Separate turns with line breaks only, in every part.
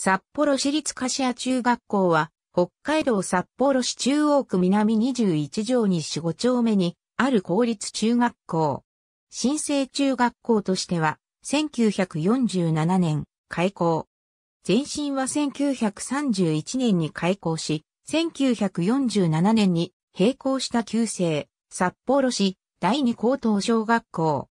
札幌市立柏中学校は、北海道札幌市中央区南21条西5丁目に、ある公立中学校。新生中学校としては、1947年、開校。前身は1931年に開校し、1947年に閉校した旧制、札幌市第二高等小学校。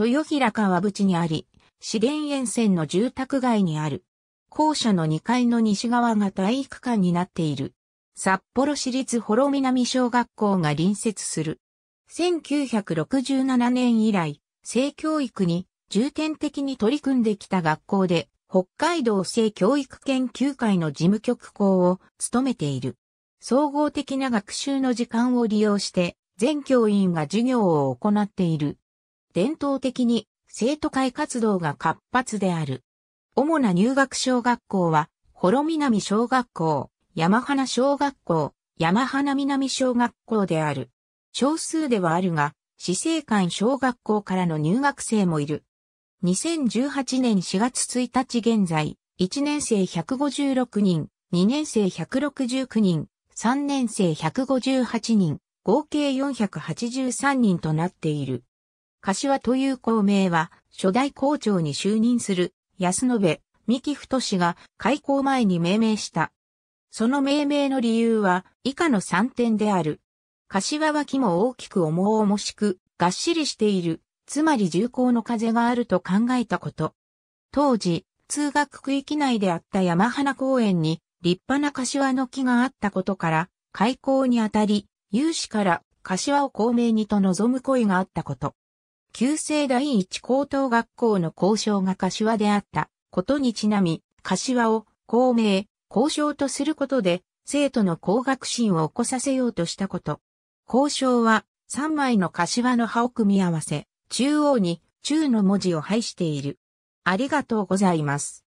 豊平川淵にあり、市電沿線の住宅街にある。校舎の2階の西側が体育館になっている。札幌市立幌南小学校が隣接する。1967年以来、性教育に重点的に取り組んできた学校で、北海道性教育研究会の事務局校を務めている。総合的な学習の時間を利用して、全教員が授業を行っている。伝統的に生徒会活動が活発である。主な入学小学校は、幌南小学校、山花小学校、山花南小学校である。少数ではあるが、市政館小学校からの入学生もいる。2018年4月1日現在、1年生156人、2年生169人、3年生158人、合計483人となっている。柏という校名は、初代校長に就任する、安延、三木太氏が開校前に命名した。その命名の理由は、以下の3点である。柏は木も大きく重々しく、がっしりしている、つまり重厚の風があると考えたこと。当時、通学区域内であった山花公園に立派な柏の木があったことから、開校にあたり、有志から柏を公明にと望む声があったこと。旧制第一高等学校の校章が柏であったことにちなみ、柏を校名、校章とすることで、生徒の工学心を起こさせようとしたこと。校章は、3枚の柏の葉を組み合わせ、中央に、中の文字を配している。ありがとうございます。